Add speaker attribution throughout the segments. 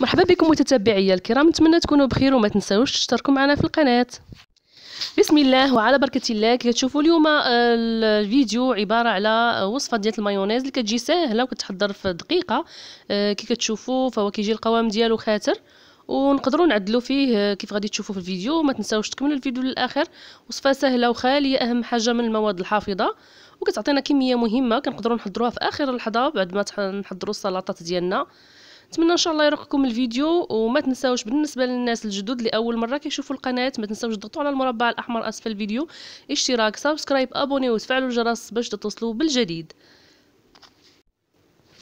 Speaker 1: مرحبا بكم متتبعي الكرام نتمنى تكونوا بخير وما تنساوش تشتركوا معنا في القناه بسم الله وعلى بركة الله كي كتشوفوا اليوم آه، الفيديو عبارة على وصفة ديال المايونيز اللي كتجي ساهلة وكتحضر في دقيقة آه، كي كتشوفوا فهو كيجي القوام ديالو خاتر ونقدروا نعدلوا فيه آه، كيف غادي تشوفوا في الفيديو ما تنساوش تكملوا الفيديو للاخر وصفه سهله وخاليه اهم حاجه من المواد الحافظه وكتعطينا كميه مهمه كنقدروا نحضروها في اخر اللحظه بعد ما نحضروا السلطات ديالنا نتمنى ان شاء الله يرقكم الفيديو وما تنساوش بالنسبه للناس الجدد اللي اول مره كيشوفوا القناه ما تنساوش تضغطوا على المربع الاحمر اسفل الفيديو اشتراك سبسكرايب ابوني وتفعلوا الجرس باش تتصلوا بالجديد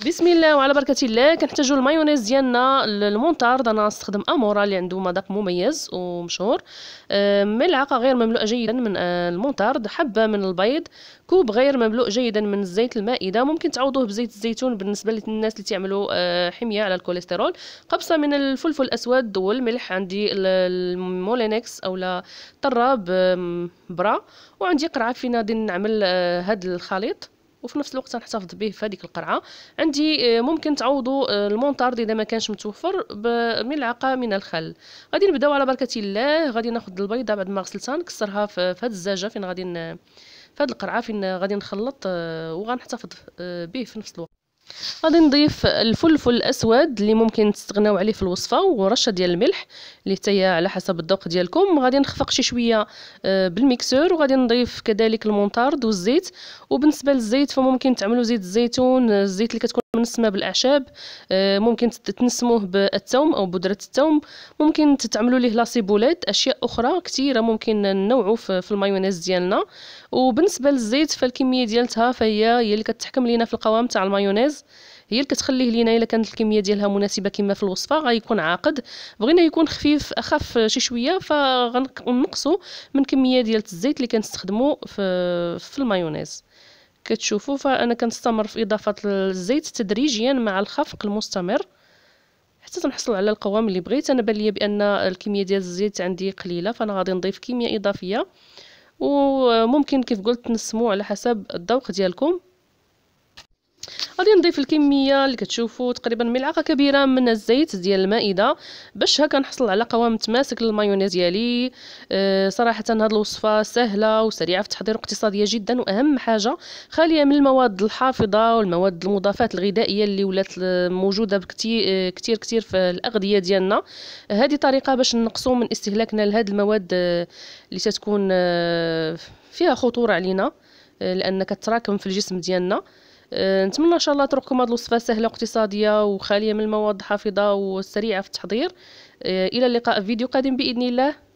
Speaker 1: بسم الله وعلى بركه الله كنحتاجو المايونيز ديالنا المونطارد انا نستخدم امورا اللي عنده مذاق مميز ومشهور آه، ملعقه غير مملوءه جيدا من آه، المونطارد حبه من البيض كوب غير مملوء جيدا من الزيت المائده ممكن تعوضوه بزيت الزيتون بالنسبه للناس اللي تعملوا آه، حميه على الكوليسترول قبصه من الفلفل الاسود والملح عندي المولينكس اولا طراب برا وعندي قرعه فينا نعمل هاد الخليط وفي نفس الوقت نحتفظ به في هذيك القرعه عندي آه، ممكن تعوضوا آه، المونطارد اذا ما كانش متوفر بملعقه من الخل غادي نبداو على بركه الله غادي ناخذ البيضه بعد ما غسلتها نكسرها في هذه الزاجه فين غادي في هذه القرعه فين غادي نخلط آه، وغنحتفظ به في نفس الوقت غادي نضيف الفلفل الاسود اللي ممكن تستغناو عليه في الوصفه ورشه ديال الملح اللي حتى على حسب الذوق ديالكم غادي نخفق شي شويه آه، بالميكسور وغادي نضيف كذلك المونطارد والزيت وبالنسبه للزيت فممكن تعملوا زيت الزيتون آه، الزيت اللي كتكون منسمى بالاعشاب آه، ممكن تنسموه بالثوم او بودره الثوم ممكن تعملوا ليه لاسيبولات اشياء اخرى كثيره ممكن ننوعوا في المايونيز ديالنا وبالنسبه للزيت فالكميه ديالتها فهي هي اللي كتحكم لينا في القوام تاع المايونيز هي اللي كتخليه لينا الا كانت الكميه ديالها مناسبه كما في الوصفه غيكون عاقد بغينا يكون خفيف اخف شي شويه فغنقصوا من كميه ديال الزيت اللي كنستخدمو في, في المايونيز كتشوفوا فانا كنستمر في اضافه الزيت تدريجيا مع الخفق المستمر حتى تنحصل على القوام اللي بغيت انا بان بان الكميه ديال الزيت عندي قليله فانا غادي نضيف كميه اضافيه وممكن كيف قلت نسمو على حسب الذوق ديالكم غادي نضيف الكميه اللي كتشوفوا تقريبا ملعقه كبيره من الزيت ديال المائده باش هكا نحصل على قوام متماسك للمايونيز ديالي آه، صراحه هاد الوصفه سهله وسريعه في التحضير واقتصاديه جدا واهم حاجه خاليه من المواد الحافظه والمواد المضافات الغذائيه اللي ولات موجوده بكثير آه، كثير كثير في الاغذيه ديالنا هذه طريقه باش نقصوا من استهلاكنا لهاد المواد آه، اللي تتكون فيها خطوره علينا لان كتراكم في الجسم ديالنا أه، نتمنى ان شاء الله تروحكم هذه الوصفه سهله واقتصاديه وخاليه من المواد الحافظه وسريعه في التحضير أه، الى اللقاء في فيديو قادم باذن الله